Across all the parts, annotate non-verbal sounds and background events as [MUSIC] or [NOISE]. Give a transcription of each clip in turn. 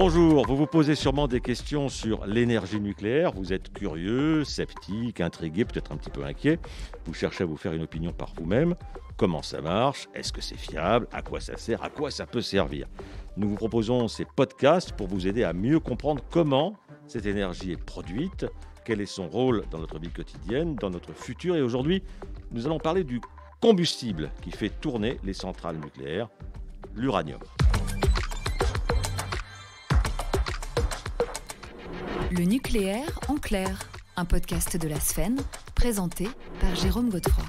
Bonjour, vous vous posez sûrement des questions sur l'énergie nucléaire, vous êtes curieux, sceptique, intrigué, peut-être un petit peu inquiet, vous cherchez à vous faire une opinion par vous-même, comment ça marche, est-ce que c'est fiable, à quoi ça sert, à quoi ça peut servir. Nous vous proposons ces podcasts pour vous aider à mieux comprendre comment cette énergie est produite, quel est son rôle dans notre vie quotidienne, dans notre futur. Et aujourd'hui, nous allons parler du combustible qui fait tourner les centrales nucléaires, l'uranium. Le nucléaire en clair, un podcast de la Sphène, présenté par Jérôme Godefroy.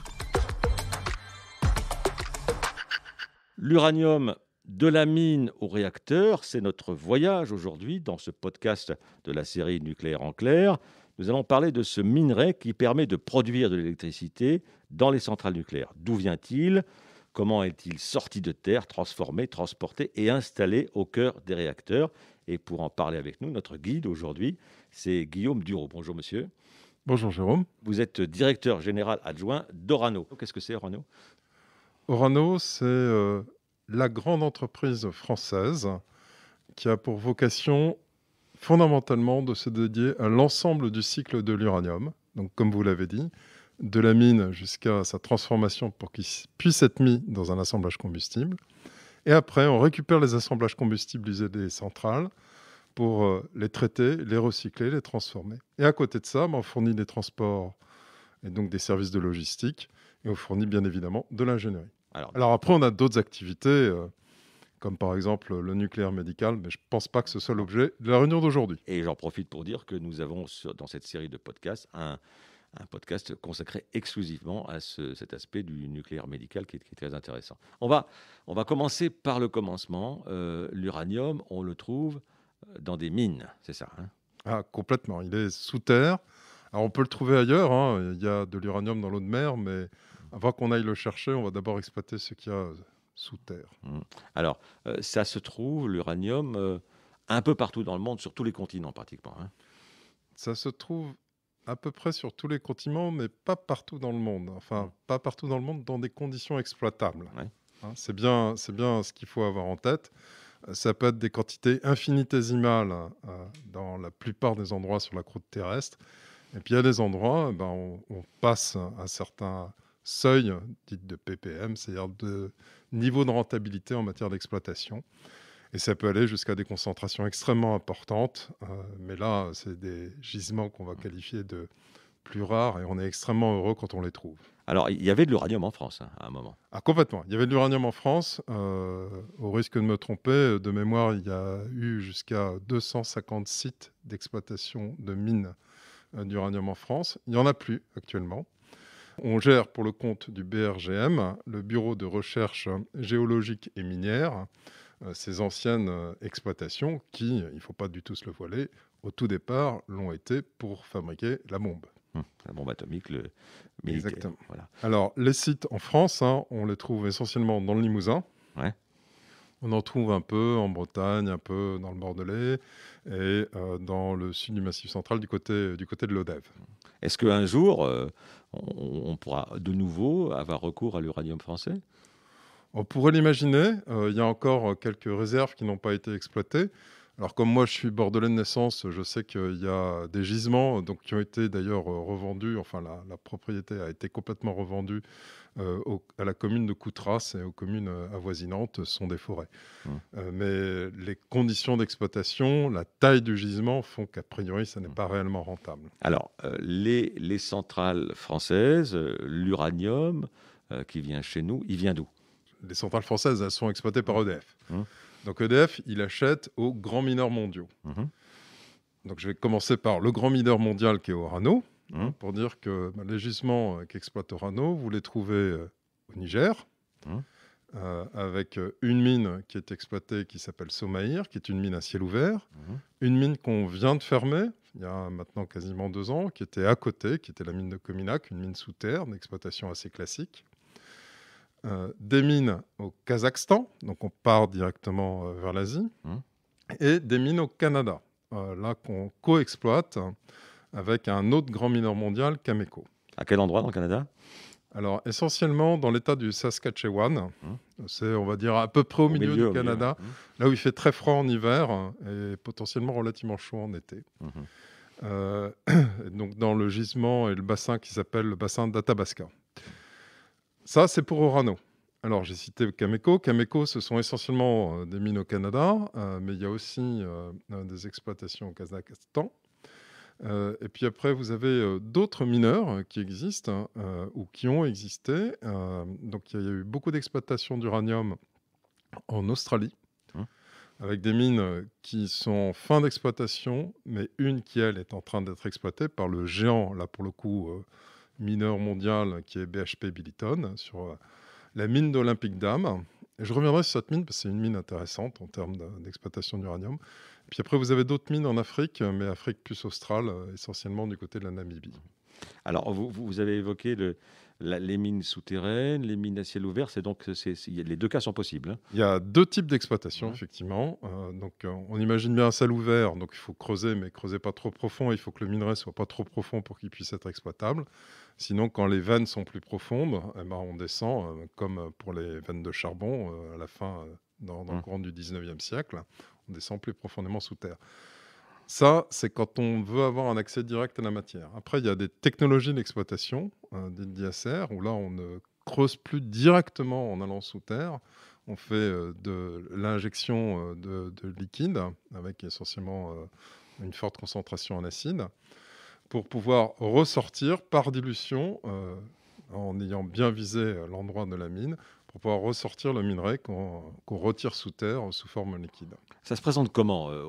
L'uranium de la mine au réacteur, c'est notre voyage aujourd'hui dans ce podcast de la série Nucléaire en clair. Nous allons parler de ce minerai qui permet de produire de l'électricité dans les centrales nucléaires. D'où vient-il Comment est-il sorti de terre, transformé, transporté et installé au cœur des réacteurs et pour en parler avec nous, notre guide aujourd'hui, c'est Guillaume Duro. Bonjour monsieur. Bonjour Jérôme. Vous êtes directeur général adjoint d'Orano. Qu'est-ce que c'est Orano Orano, c'est euh, la grande entreprise française qui a pour vocation fondamentalement de se dédier à l'ensemble du cycle de l'uranium. Donc comme vous l'avez dit, de la mine jusqu'à sa transformation pour qu'il puisse être mis dans un assemblage combustible. Et après, on récupère les assemblages usés des centrales pour euh, les traiter, les recycler, les transformer. Et à côté de ça, ben, on fournit des transports et donc des services de logistique et on fournit bien évidemment de l'ingénierie. Alors, après, on a d'autres activités, euh, comme par exemple le nucléaire médical, mais je ne pense pas que ce soit l'objet de la réunion d'aujourd'hui. Et j'en profite pour dire que nous avons dans cette série de podcasts un, un podcast consacré exclusivement à cet aspect du nucléaire médical qui est, très intéressant. On va, on va commencer par le commencement. Euh, l'uranium, on le trouve dans des mines, c'est ça hein ah, Complètement, il est sous terre. Alors on peut le trouver ailleurs, hein. il y a de l'uranium dans l'eau de mer, mais avant qu'on aille le chercher, on va d'abord exploiter ce qu'il y a sous terre. Mmh. Alors, euh, ça se trouve, l'uranium, euh, un peu partout dans le monde, sur tous les continents pratiquement. Hein ça se trouve à peu près sur tous les continents, mais pas partout dans le monde. Enfin, mm. pas partout dans le monde dans des conditions exploitables. Hein, c'est bien, c'est bien ce qu'il faut avoir en tête. Euh, ça peut être des quantités infinitésimales euh, dans la plupart des endroits sur la croûte terrestre. Et puis, il y a des endroits, eh ben, où on, passe un certain seuil, dites de PPM, c'est-à-dire de niveau de rentabilité en matière d'exploitation. Et ça peut aller jusqu'à des concentrations extrêmement importantes. Euh, mais là, c'est des gisements qu'on va qualifier de plus rares et on est extrêmement heureux quand on les trouve. Alors, il y avait de l'uranium en France hein, à un moment. Ah, complètement. Il y avait de l'uranium en France. Euh, au risque de me tromper, de mémoire, il y a eu jusqu'à 250 sites d'exploitation de mines euh, d'uranium en France. Il n'y en a plus actuellement. On gère pour le compte du BRGM, le Bureau de recherche géologique et minière, euh, ces anciennes euh, exploitations qui, euh, il ne faut pas du tout se le voiler, au tout départ l'ont été pour fabriquer la bombe. Hum, la bombe atomique, le Exactement. Alors, les sites en France, hein, on les trouve essentiellement dans le Limousin. On en trouve un peu en Bretagne, un peu dans le Bordelais et dans le sud du Massif central, du côté, du côté de l'Odève. Est-ce qu'un jour, on, pourra de nouveau avoir recours à l'uranium français on pourrait l'imaginer, euh, il y a encore euh, quelques réserves qui n'ont pas été exploitées. Alors comme moi je suis bordelais de naissance, je sais qu'il y a des gisements euh, donc, qui ont été d'ailleurs revendus, enfin la, propriété a été complètement revendue à la commune de Coutras et aux communes avoisinantes sont des forêts. Mmh. mais les conditions d'exploitation, la taille du gisement font qu'à priori ça n'est mmh. pas réellement rentable. Alors les, les, centrales françaises, l'uranium qui vient chez nous, il vient d'où les centrales françaises, elles sont exploitées par mmh. EDF. Mmh. Donc EDF, il achète aux grands mineurs mondiaux. Mmh. Donc je vais commencer par le grand mineur mondial qui est Orano, hein, pour dire que bah, les gisements euh, qu'exploite Orano, vous les trouvez euh, au Niger, euh, avec une mine qui est exploitée qui s'appelle Somaïr, qui est une mine à ciel ouvert, une mine qu'on vient de fermer, il y a maintenant quasiment deux ans, qui était à côté, qui était la mine de Cominac, une mine sous terre exploitation assez classique. Euh, des mines au Kazakhstan, donc on part directement euh, vers l'Asie, mmh. et des mines au Canada, euh, là qu'on co-exploite hein, avec un autre grand mineur mondial, Cameco. À quel endroit dans le Canada Alors essentiellement dans l'état du Saskatchewan, mmh. c'est on va dire à peu près au, milieu, du Canada, mmh. là où il fait très froid en hiver hein, et potentiellement relativement chaud en été. [CLEARS THROAT] donc dans le gisement et le bassin qui s'appelle le bassin d'Athabasca. Ça, c'est pour Orano. Alors, j'ai cité Cameco. Cameco, ce sont essentiellement euh, des mines au Canada, euh, mais il y a aussi euh, des exploitations au Kazakhstan. et puis après, vous avez d'autres mineurs qui existent hein, ou qui ont existé. donc, il y, a eu beaucoup d'exploitations d'uranium en Australie, hein. avec des mines qui sont en fin d'exploitation, mais une qui, elle, est en train d'être exploitée par le géant, là, pour le coup mineur mondial qui est BHP Billiton sur euh, la mine d'Olympique d'Am. je reviendrai sur cette mine parce que c'est une mine intéressante en termes d'exploitation d'uranium. Puis après, vous avez d'autres mines en Afrique, mais Afrique plus australe, euh, essentiellement du côté de la Namibie. Alors, vous, vous avez évoqué le, les mines souterraines, les mines à ciel ouvert, c'est donc les deux cas sont possibles. Hein. Il y a deux types d'exploitation, effectivement. Euh, donc, on imagine bien un ciel ouvert, donc il faut creuser, mais creuser pas trop profond. Il faut que le minerai soit pas trop profond pour qu'il puisse être exploitable. Sinon, quand les veines sont plus profondes, eh ben, on descend, euh, comme pour les veines de charbon euh, à la fin, euh, dans, le mmh. courant du 19e siècle, on descend plus profondément sous terre. Ça, c'est quand on veut avoir un accès direct à la matière. Après, il y a des technologies d'exploitation, des diacères, où là, on ne creuse plus directement en allant sous terre. On fait de l'injection de, liquide, avec essentiellement une forte concentration en acide pour pouvoir ressortir par dilution, euh, en ayant bien visé l'endroit de la mine, pour pouvoir ressortir le minerai qu'on retire sous terre sous forme liquide. Ça se présente comment euh,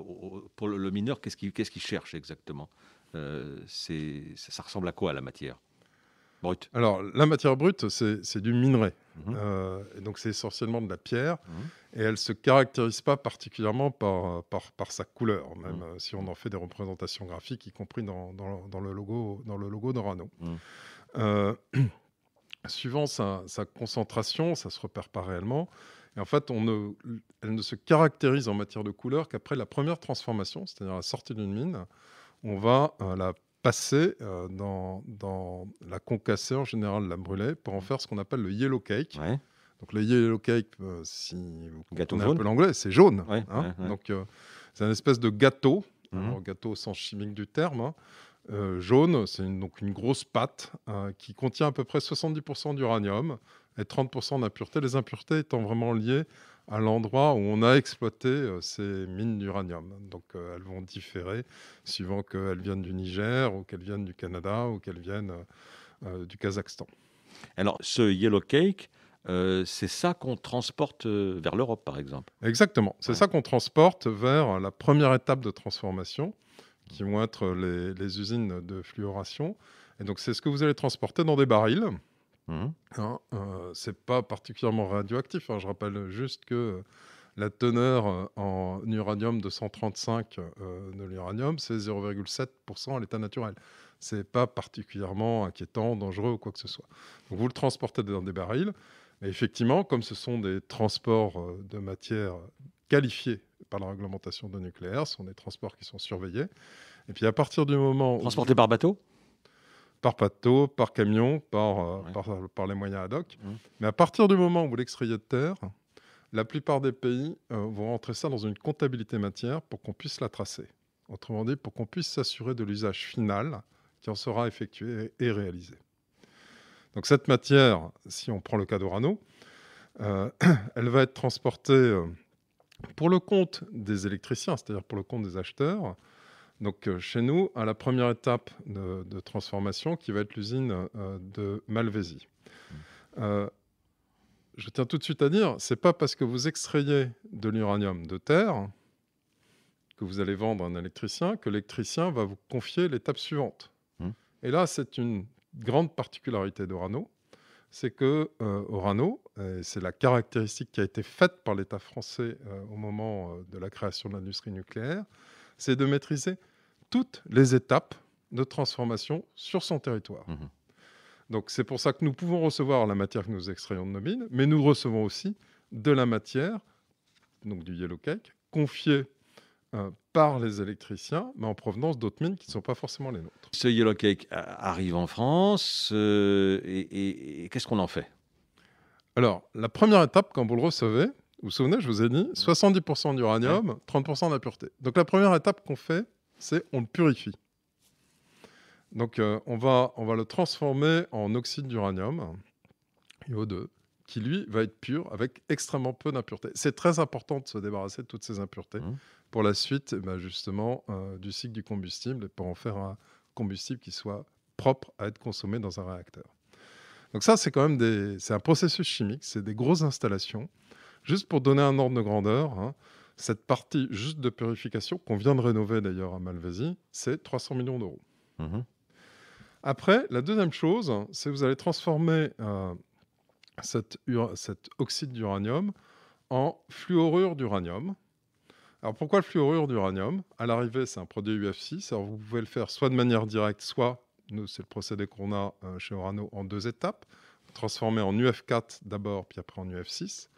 Pour le mineur, qu'est-ce qu'il cherche exactement ça, euh, ça ressemble à quoi la matière brute Alors, la matière brute, c'est du minerai. Mhm. Euh, donc c'est essentiellement de la pierre. Mhm. Et elle ne se caractérise pas particulièrement par, euh, par, sa couleur, même mhm. euh, si on en fait des représentations graphiques, y compris dans, le logo dans le logo d'Orano. [CLEARS THROAT] suivant sa, concentration, ça se repère pas réellement. Et en fait, on elle ne se caractérise en matière de couleur qu'après la première transformation, c'est-à-dire la sortie d'une mine. On va la passer euh, dans, dans, la concassée en général, la brûlée, pour en mmh. faire ce qu'on appelle le yellow cake. Donc le yellow cake, euh, si vous jaune. un peu l'anglais, c'est jaune. Hein. Donc euh, c'est une espèce de gâteau, mmh. gâteau au sens chimique du terme. Hein. jaune, c'est une, donc une grosse pâte hein, qui contient à peu près 70% d'uranium et 30% d'impuretés, les impuretés étant vraiment liées à l'endroit où on a exploité euh, ces mines d'uranium. Donc euh, elles vont différer suivant qu'elles viennent du Niger ou qu'elles viennent du Canada ou qu'elles viennent euh, du Kazakhstan. Alors ce yellow cake, c'est ça qu'on transporte vers l'Europe, par exemple. Exactement, c'est ça qu'on transporte vers la première étape de transformation, qui vont être les usines de fluoration. Et donc c'est ce que vous allez transporter dans des barils. Mmh. Hein, euh, c'est pas particulièrement radioactif. Hein. Je rappelle juste que la teneur euh, en uranium de 135 euh, de l'uranium, c'est 0,7% à l'état naturel. C'est pas particulièrement inquiétant, dangereux ou quoi que ce soit. Donc vous le transportez dans des barils. Mais effectivement, comme ce sont des transports de matière qualifiés par la réglementation de nucléaire, ce sont des transports qui sont surveillés. Et puis à partir du moment. Transportés par bateau par bateau, par camion, par, euh, par, euh, les moyens ad hoc. Mmh. Mais à partir du moment où vous l'extrayez de terre, la plupart des pays euh, vont rentrer ça dans une comptabilité matière pour qu'on puisse la tracer. Autrement dit, pour qu'on puisse s'assurer de l'usage final qui en sera effectué et réalisé. Donc cette matière, si on prend le cas d'Orano, [CLEARS THROAT] elle va être transportée pour le compte des électriciens, c'est-à-dire pour le compte des acheteurs, donc euh, chez nous, à la première étape de, transformation qui va être l'usine euh, de Malvésie. Mmh. Euh, je tiens tout de suite à dire, c'est pas parce que vous extrayez de l'uranium de terre que vous allez vendre à un électricien que l'électricien va vous confier l'étape suivante. Mmh. Et là, c'est une grande particularité d'Orano, c'est que Orano, c'est la caractéristique qui a été faite par l'État français au moment de la création de l'industrie nucléaire, c'est de maîtriser toutes les étapes de transformation sur son territoire. Mhm. Donc c'est pour ça que nous pouvons recevoir la matière que nous extrayons de nos mines, mais nous recevons aussi de la matière, donc du yellow cake, confiée euh, par les électriciens, mais en provenance d'autres mines qui ne sont pas forcément les nôtres. Ce yellow cake euh, arrive en France, euh, et, et qu'est-ce qu'on en fait Alors, la première étape, quand vous le recevez, vous vous souvenez, je vous ai dit, 70% d'uranium, 30% d'impureté. Donc la première étape qu'on fait, c'est on le purifie. Donc euh, on, va, on va le transformer en oxyde d'uranium, IO2, qui lui va être pur avec extrêmement peu d'impuretés. C'est très important de se débarrasser de toutes ces impuretés mmh. pour la suite eh ben, justement euh, du cycle du combustible et pour en faire un combustible qui soit propre à être consommé dans un réacteur. Donc ça, c'est quand même des, c'est un processus chimique, c'est des grosses installations. Juste pour donner un ordre de grandeur, hein, cette partie juste de purification, qu'on vient de rénover d'ailleurs à Malvésie, c'est 300 millions d'euros. Mhm. Après, la deuxième chose, c'est que vous allez transformer euh, cet, oxyde d'uranium en fluorure d'uranium. Alors pourquoi le fluorure d'uranium À l'arrivée, c'est un produit UF6. Alors vous pouvez le faire soit de manière directe, soit, nous, c'est le procédé qu'on a euh, chez Orano, en deux étapes. Transformer en UF4 d'abord, puis après en UF6.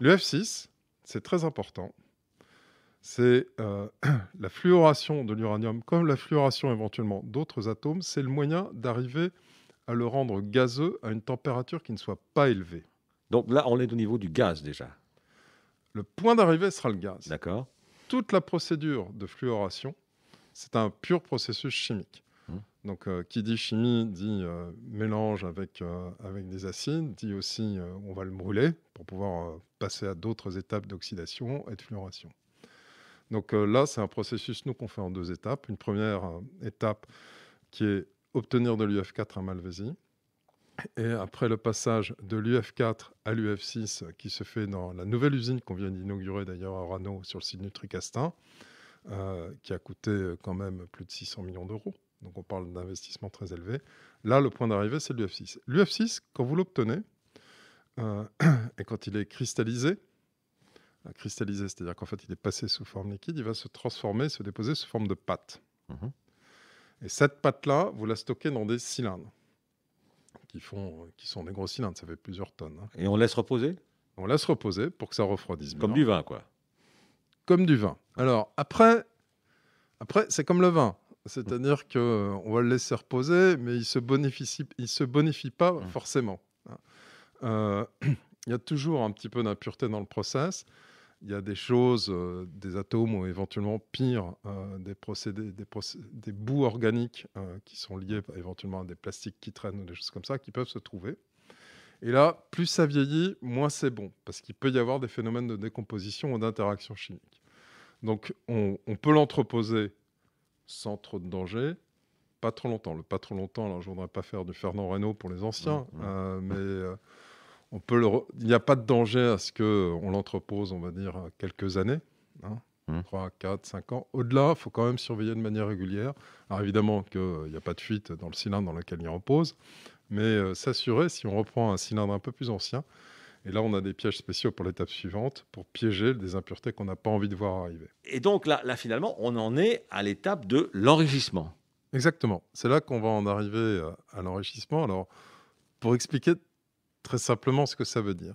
L'UF6, c'est très important. C'est euh, [CLEARS THROAT] la fluoration de l'uranium, comme la fluoration éventuellement d'autres atomes, c'est le moyen d'arriver à le rendre gazeux à une température qui ne soit pas élevée. Donc là, on est au niveau du gaz déjà. Le point d'arrivée sera le gaz. D'accord. Toute la procédure de fluoration, c'est un pur processus chimique. Hum. Donc, euh, qui dit chimie dit euh, mélange avec, avec des acides, dit aussi on va le brûler, pour pouvoir euh, passer à d'autres étapes d'oxydation et de fluoration. Donc euh, là, c'est un processus nous qu'on fait en deux étapes. Une première euh, étape qui est obtenir de l'UF4 à malvésie. Et après le passage de l'UF4 à l'UF6, qui se fait dans la nouvelle usine qu'on vient d'inaugurer d'ailleurs à Rano sur le site NutriCastin, qui a coûté quand même plus de 600 millions d'euros. Donc on parle d'investissement très élevé. Là, le point d'arrivée, c'est l'UF6. L'UF6, quand vous l'obtenez, euh, [CLEARS THROAT] et quand il est cristallisé, euh, cristallisé, c'est-à-dire qu'en fait il est passé sous forme liquide, il va se transformer, se déposer sous forme de pâte. Mhm. Et cette pâte-là, vous la stockez dans des cylindres, qui, font, qui sont des gros cylindres, ça fait plusieurs tonnes. Hein. Et on laisse reposer On laisse reposer pour que ça refroidisse. Comme du vin, quoi. Comme du vin. Alors après, après c'est comme le vin. C'est-à-dire que qu'on euh, va le laisser reposer, mais il ne se, bonifie, il se bonifie pas mmh. forcément. Hein. Euh, [CLEARS THROAT] il y a toujours un petit peu d'impureté dans le process. Il y a des choses, euh, des atomes ou éventuellement pire, euh, des, procédés, des, des, bouts organiques qui sont liés éventuellement à des plastiques qui traînent ou des choses comme ça qui peuvent se trouver. Et là, plus ça vieillit, moins c'est bon, parce qu'il peut y avoir des phénomènes de décomposition ou d'interaction chimique. Donc on, peut l'entreposer sans trop de danger, pas trop longtemps. Le pas trop longtemps, alors je voudrais pas faire du Fernand Reynaud pour les anciens, mmh, mmh. mais peut il n'y a pas de danger à ce qu'on l'entrepose, on va dire, quelques années, hein, 3, 4, 5 ans. Au-delà, il faut quand même surveiller de manière régulière. Alors évidemment qu'il n'y a pas de fuite dans le cylindre dans lequel il repose, mais euh, s'assurer, si on reprend un cylindre un peu plus ancien, et là, on a des pièges spéciaux pour l'étape suivante, pour piéger des impuretés qu'on n'a pas envie de voir arriver. Et donc là, là finalement, on en est à l'étape de l'enrichissement. Exactement. C'est là qu'on va en arriver euh, à l'enrichissement. Alors, pour expliquer Très simplement, ce que ça veut dire.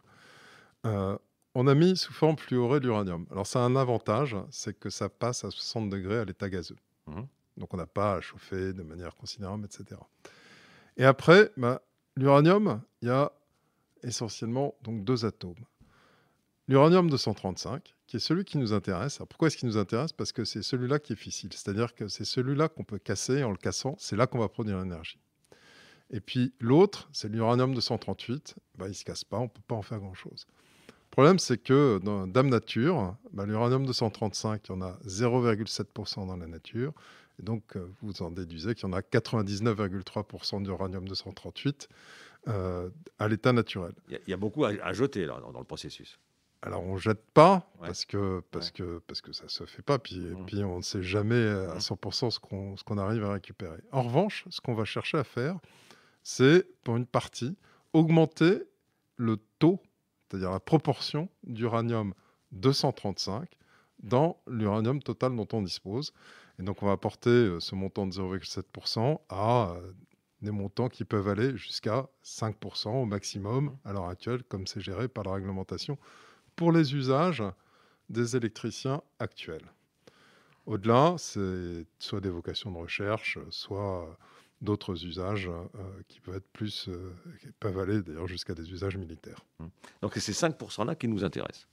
Euh, on a mis sous forme fluorée l'uranium. Alors, ça a un avantage, c'est que ça passe à 60 degrés à l'état gazeux. Mmh. Donc, on n'a pas à chauffer de manière considérable, etc. Et après, bah, l'uranium, il y a essentiellement donc deux atomes. L'uranium 235, qui est celui qui nous intéresse. pourquoi est-ce qu'il nous intéresse Parce que c'est celui-là qui est fissile. C'est-à-dire que c'est celui-là qu'on peut casser. en le cassant, c'est là qu'on va produire l'énergie. Et puis l'autre, c'est l'uranium 238. Bah, il ne se casse pas, on ne peut pas en faire grand-chose. Le problème, c'est que dans Dame Nature, bah, l'uranium 235, il y en a 0,7% dans la nature. donc, euh, vous en déduisez qu'il y en a 99,3% d'uranium 238 euh, à l'état naturel. Il y, a beaucoup à, jeter dans, le processus. Alors on jette pas parce que parce ne que parce que ça se fait pas puis mmh. puis on ne sait jamais euh, à 100% mmh. ce qu'on ce qu'on arrive à récupérer. En revanche, ce qu'on va chercher à faire, c'est pour une partie augmenter le taux, c'est-à-dire la proportion d'uranium 235 dans l'uranium total dont on dispose. Et donc on va porter euh, ce montant de 0,7% à euh, des montants qui peuvent aller jusqu'à 5% au maximum à l'heure actuelle, comme c'est géré par la réglementation pour les usages des électriciens actuels. Au-delà, c'est soit des vocations de recherche, soit d'autres usages euh, qui peuvent être plus, euh, qui aller d'ailleurs jusqu'à des usages militaires. Hum. Donc c'est ces 5%-là qui nous intéressent.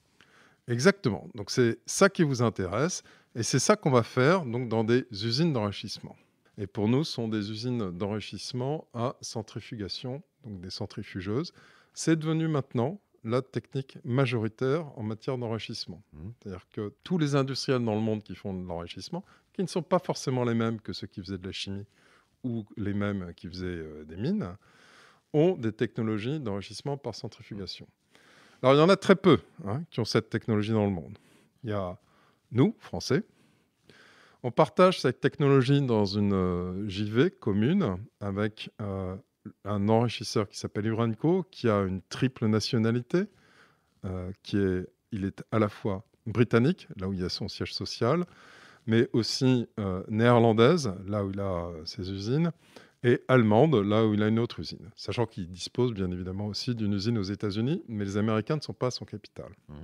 Exactement. Donc c'est ça qui vous intéresse et c'est ça qu'on va faire donc dans des usines d'enrichissement. Et pour nous, ce sont des usines d'enrichissement à centrifugation, donc des centrifugeuses. C'est devenu maintenant la technique majoritaire en matière d'enrichissement. Hum. C'est-à-dire que tous les industriels dans le monde qui font de l'enrichissement, qui ne sont pas forcément les mêmes que ceux qui faisaient de la chimie ou les mêmes qui faisaient euh, des mines, ont des technologies d'enrichissement par centrifugation. Alors, il y en a très peu hein, qui ont cette technologie dans le monde. Il y a nous, Français. On partage cette technologie dans une euh, JV commune avec euh, un enrichisseur qui s'appelle Uranco, qui a une triple nationalité, qui est, il est à la fois britannique, là où il y a son siège social, mais aussi euh, néerlandaise, là où il a euh, ses usines, et allemande, là où il a une autre usine. Sachant qu'il dispose bien évidemment aussi d'une usine aux États-Unis, mais les Américains ne sont pas son capital. Mhm.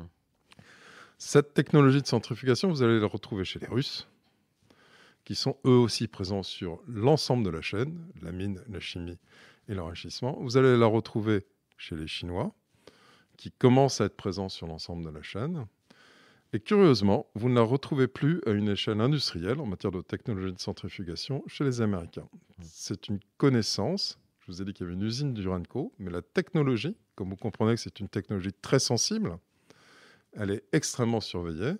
Cette technologie de centrifugation, vous allez la retrouver chez les Russes, qui sont eux aussi présents sur l'ensemble de la chaîne, la mine, la chimie et l'enrichissement. Vous allez la retrouver chez les Chinois, qui commencent à être présents sur l'ensemble de la chaîne. Et curieusement, vous ne la retrouvez plus à une échelle industrielle en matière de technologie de centrifugation chez les Américains. Mmh. C'est une connaissance. Je vous ai dit qu'il y avait une usine d'Uranco, mais la technologie, comme vous comprenez que c'est une technologie très sensible, elle est extrêmement surveillée.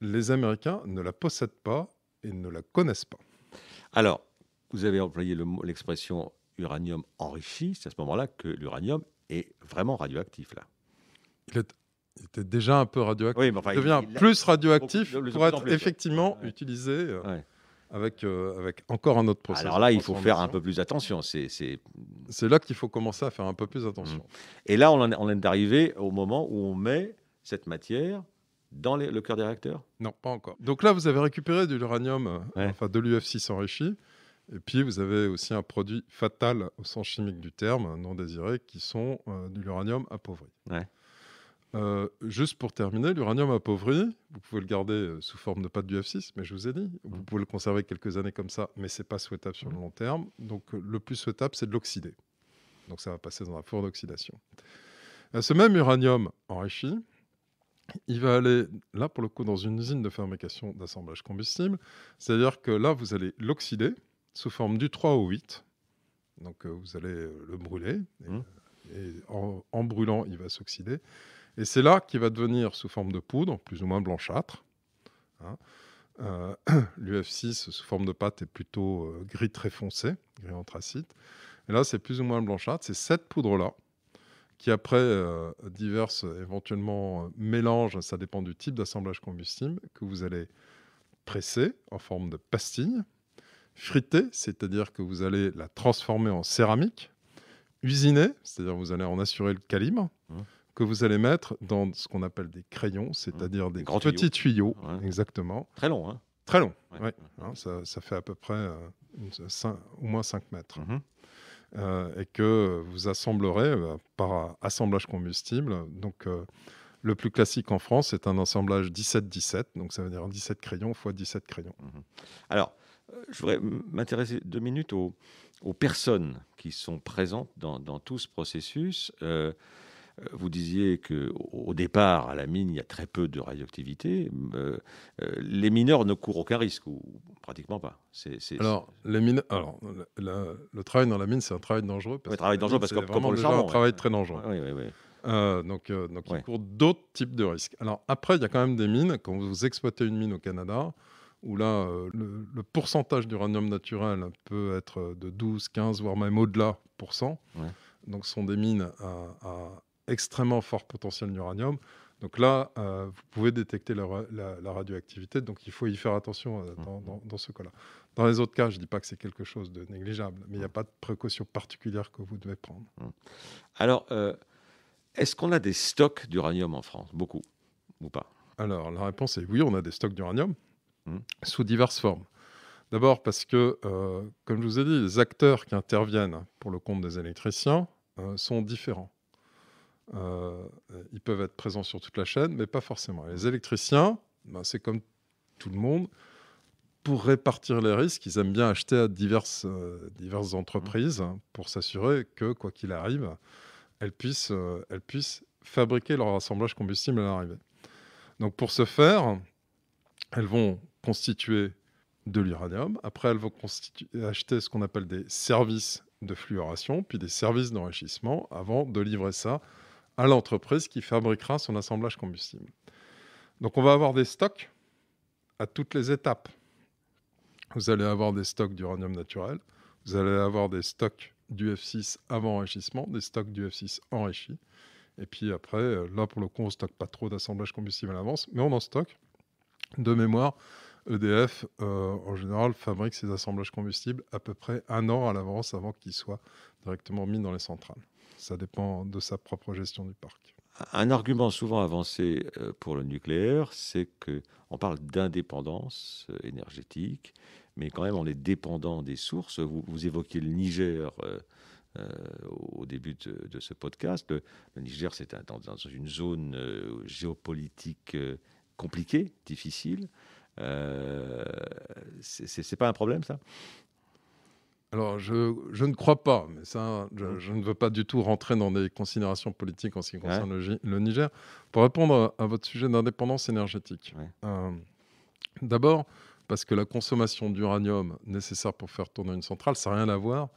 Les Américains ne la possèdent pas et ne la connaissent pas. Alors, vous avez employé l'expression uranium enrichi. C'est à ce moment-là que l'uranium est vraiment radioactif, là il était déjà un peu radioactif. devient plus radioactif pour être effectivement utilisé euh, avec, euh, avec encore un autre processus. Alors là, il faut faire un peu plus attention. C'est là qu'il faut commencer à faire un peu plus attention. Mmh. Et là, on, en, on est arrivé au moment où on met cette matière dans le cœur des réacteurs Non, pas encore. Donc là, vous avez récupéré de l'uranium, euh, enfin de l'UF6 enrichi. Et puis, vous avez aussi un produit fatal au sens chimique du terme, non désiré, qui sont de l'uranium appauvri. Ouais. Euh, juste pour terminer, l'uranium appauvri, vous pouvez le garder euh, sous forme de pâte du F6, mais je vous ai dit, vous mm. pouvez le conserver quelques années comme ça, mais c'est pas souhaitable sur mm. le long terme. Donc euh, le plus souhaitable, c'est de l'oxyder. Donc ça va passer dans un four d'oxydation. Ce même uranium enrichi, il va aller, là pour le coup, dans une usine de fabrication d'assemblage combustible. C'est-à-dire que là, vous allez l'oxyder sous forme du 3 O 8. Donc vous allez le brûler. Et, mm. en brûlant, il va s'oxyder. Et c'est là qu'il va devenir sous forme de poudre, plus ou moins blanchâtre. Hein. Euh, [CLEARS THROAT] L'UF6 sous forme de pâte est plutôt euh, gris très foncé, gris anthracite. Et là, c'est plus ou moins blanchâtre. C'est cette poudre-là qui, après euh, diverses éventuellement mélanges, ça dépend du type d'assemblage combustible, que vous allez presser en forme de pastille, friter, c'est-à-dire que vous allez la transformer en céramique, usiner, c'est-à-dire que vous allez en assurer le calibre. Mmh que vous allez mettre dans ce qu'on appelle des crayons, c'est-à-dire mmh. des, grands petits tuyaux, exactement. Très long, hein Très long, oui. Hein, ça, fait à peu près euh, au moins 5 mètres. Mmh euh, et que vous assemblerez euh, par assemblage combustible. Donc, le plus classique en France, est un assemblage 17-17. Donc, ça veut dire 17 crayons x 17 crayons. Mmh Alors, je voudrais m'intéresser deux minutes aux, personnes qui sont présentes dans, dans tout ce processus. Euh, vous disiez qu'au départ, à la mine, il y a très peu de radioactivité. Euh, euh, les mineurs ne courent aucun risque, ou pratiquement pas. alors, les alors le, travail dans la mine, c'est un travail dangereux. Un travail dangereux, parce que comme le un travail très dangereux. donc, donc il court d'autres types de risques. Alors, après, il y a quand même des mines. Quand vous exploitez une mine au Canada, où là, le, pourcentage d'uranium naturel peut être de 12, 15, voire même au-delà pour cent. Donc, ce sont des mines à, extrêmement fort potentiel d'uranium. Donc là, euh, vous pouvez détecter la, radioactivité, donc il faut y faire attention euh, mhm. dans, ce cas-là. Dans les autres cas, je ne dis pas que c'est quelque chose de négligeable, mais il n'y a mhm. pas de précaution particulière que vous devez prendre. Mhm. Alors, euh, est-ce qu'on a des stocks d'uranium en France Beaucoup ou pas Alors, la réponse est oui, on a des stocks d'uranium sous diverses formes. D'abord parce que, comme je vous ai dit, les acteurs qui interviennent pour le compte des électriciens sont différents. Euh, euh, ils peuvent être présents sur toute la chaîne, mais pas forcément. Les électriciens, ben, c'est comme tout le monde, pour répartir les risques, ils aiment bien acheter à diverses, euh, entreprises hein, pour s'assurer que, quoi qu'il arrive, elles puissent, elles puissent fabriquer leur assemblage combustible à l'arrivée. Donc pour ce faire, elles vont constituer de l'uranium, après elles vont acheter ce qu'on appelle des services de fluoration, puis des services d'enrichissement, avant de livrer ça à l'entreprise qui fabriquera son assemblage combustible. Donc on va avoir des stocks à toutes les étapes. Vous allez avoir des stocks d'uranium naturel, vous allez avoir des stocks du F6 avant enrichissement, des stocks du F6 enrichi. Et puis après, euh, là pour le coup, on ne stocke pas trop d'assemblage combustible à l'avance, mais on en stocke. De mémoire, EDF, euh, en général, fabrique ses assemblages combustibles à peu près un an à l'avance avant qu'ils soient directement mis dans les centrales. Ça dépend de sa propre gestion du parc. Un argument souvent avancé euh, pour le nucléaire, c'est que on parle d'indépendance euh, énergétique, mais quand même on est dépendant des sources. Vous, évoquez évoquiez le Niger euh, au début de, ce podcast. Le, Niger, c'est dans, une zone géopolitique compliquée, difficile. Euh, c'est, c'est pas un problème, ça alors, je, ne crois pas, mais ça, mm. je, ne veux pas du tout rentrer dans des considérations politiques en ce qui concerne le, Niger. Pour répondre à, votre sujet d'indépendance énergétique, euh, d'abord, parce que la consommation d'uranium nécessaire pour faire tourner une centrale, ça n'a rien à voir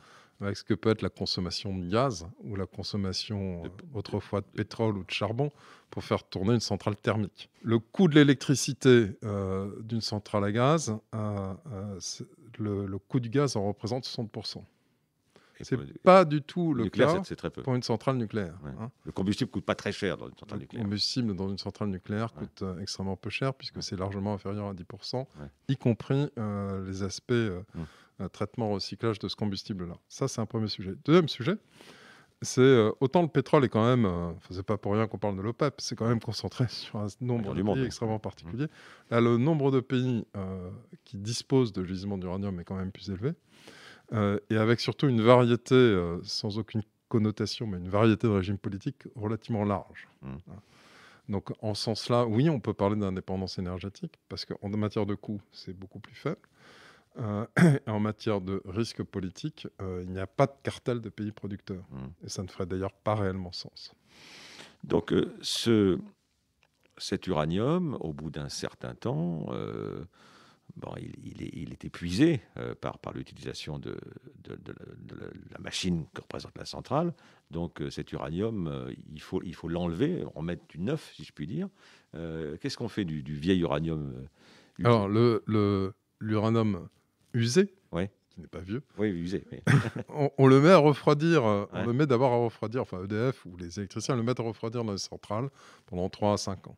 avec ce que peut être la consommation de gaz ou la consommation euh, autrefois de pétrole ou de charbon pour faire tourner une centrale thermique. Le coût de l'électricité euh, d'une centrale à gaz, euh, le, coût du gaz en représente 60%. C'est pas du tout le cas pour une centrale nucléaire. Hein. Le combustible coûte pas très cher dans une centrale nucléaire. Le combustible dans une centrale nucléaire coûte extrêmement peu cher puisque c'est largement inférieur à 10%, y compris les aspects hum traitement, recyclage de ce combustible-là. Ça, c'est un premier sujet. Deuxième sujet, c'est euh, autant le pétrole est quand même, euh, c'est pas pour rien qu'on parle de l'OPEP, c'est quand même concentré [LAUGHS] sur un nombre de pays extrêmement mmh. particulier. Là, le nombre de pays euh, qui disposent de gisements d'uranium est quand même plus élevé, euh, et avec surtout une variété, sans aucune connotation, mais une variété de régimes politiques relativement large. Mmh. Hein. Donc en ce sens-là, oui, on peut parler d'indépendance énergétique, parce qu'en matière de coûts, c'est beaucoup plus faible. Euh, [CLEARS THROAT] en matière de risque politique, euh, il n'y a pas de cartel de pays producteurs. Hmm. Et ça ne ferait d'ailleurs pas réellement sens. Donc euh, ce, cet uranium, au bout d'un certain temps, bon, il, est, épuisé par, par l'utilisation de, la machine que représente la centrale. Donc cet uranium, il faut il faut l'enlever, en mettre du neuf, si je puis dire. Qu'est-ce qu'on fait du, vieil uranium Alors, le, l'uranium usé, qui n'est pas vieux. Oui, usé. [LAUGHS] on, le met à refroidir. Euh, on le met d'abord à refroidir. Enfin, EDF ou les électriciens le mettent à refroidir dans les centrales pendant 3 à 5 ans.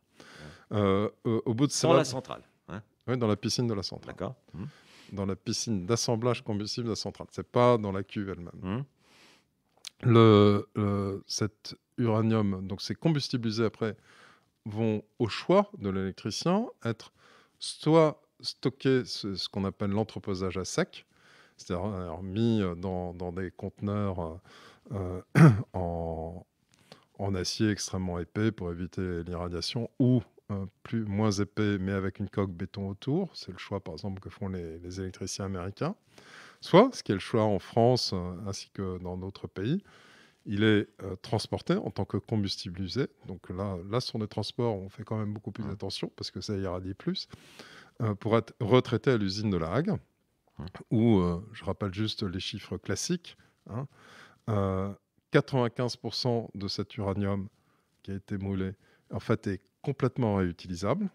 Euh, euh, au bout de dans la centrale. Hein. oui, dans la piscine de la centrale. Hum. Dans la piscine d'assemblage combustible de la centrale. C'est pas dans la cuve elle-même. Hum. Le, cet uranium, donc ces combustibles usés après, vont au choix de l'électricien être soit stocker ce, qu'on appelle l'entreposage à sec, c'est-à-dire euh, mis euh, dans, des conteneurs euh, [CLEARS THROAT] en, acier extrêmement épais pour éviter l'irradiation ou plus, moins épais mais avec une coque béton autour. C'est le choix par exemple que font les, électriciens américains. Soit, ce qui est le choix en France ainsi que dans d'autres pays, il est transporté en tant que combustible usé. Donc là, là, sur des transports on fait quand même beaucoup plus mmh. attention parce que ça irradie plus. Euh, pour être retraité à l'usine de La Hague, où, euh, je rappelle juste les chiffres classiques, 95% hein, euh, de cet uranium qui a été moulé, en fait, est complètement réutilisable.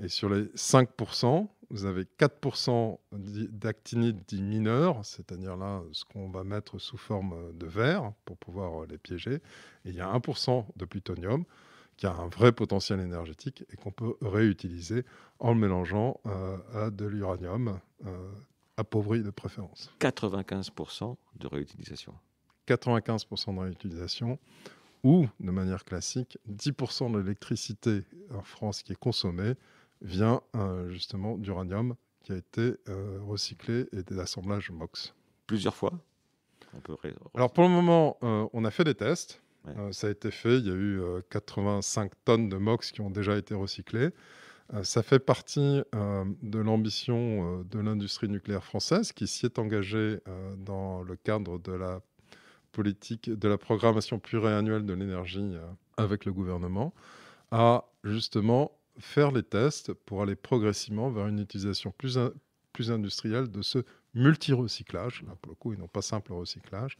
Et sur les 5%, vous avez 4% d'actinides mineurs, mineurs, c'est-à-dire là ce qu'on va mettre sous forme de verre pour pouvoir les piéger. Et il y a 1% de plutonium qui a un vrai potentiel énergétique et qu'on peut réutiliser en le mélangeant euh, à de l'uranium euh, appauvri de préférence. 95% de réutilisation. 95% de réutilisation ou, de manière classique, 10% de l'électricité en France qui est consommée vient euh, justement d'uranium qui a été recyclé et des assemblages MOX. Plusieurs fois Alors pour le moment, on a fait des tests. Euh, ça a été fait. Il y a eu 85 euh, tonnes de MOX qui ont déjà été recyclées. Euh, ça fait partie de l'ambition de l'industrie nucléaire française qui s'y est engagée dans le cadre de la politique, de la programmation pluriannuelle de l'énergie avec le gouvernement, à justement faire les tests pour aller progressivement vers une utilisation plus, plus industrielle de ce multi-recyclage, là pour le coup, et non pas simple recyclage,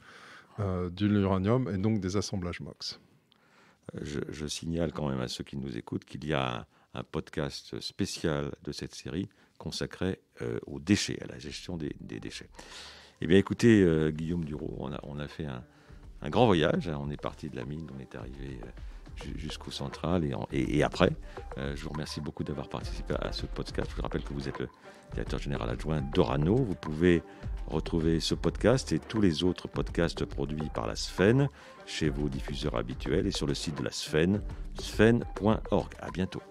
euh, du l'uranium et donc des assemblages MOX. Je, signale quand même à ceux qui nous écoutent qu'il y a un, podcast spécial de cette série consacré euh, aux déchets, à la gestion des, déchets. Eh bien écoutez, euh, Guillaume Duro, on a, on a fait un, grand voyage. Hein. On est parti de la mine, on est arrivé jusqu'au central et, et, après. Euh, je vous remercie beaucoup d'avoir participé à ce podcast. Je vous rappelle que vous êtes le directeur général adjoint d'Orano. Vous pouvez retrouver ce podcast et tous les autres podcasts produits par la SFEN chez vos diffuseurs habituels et sur le site de la SFEN, sfen.org. À bientôt.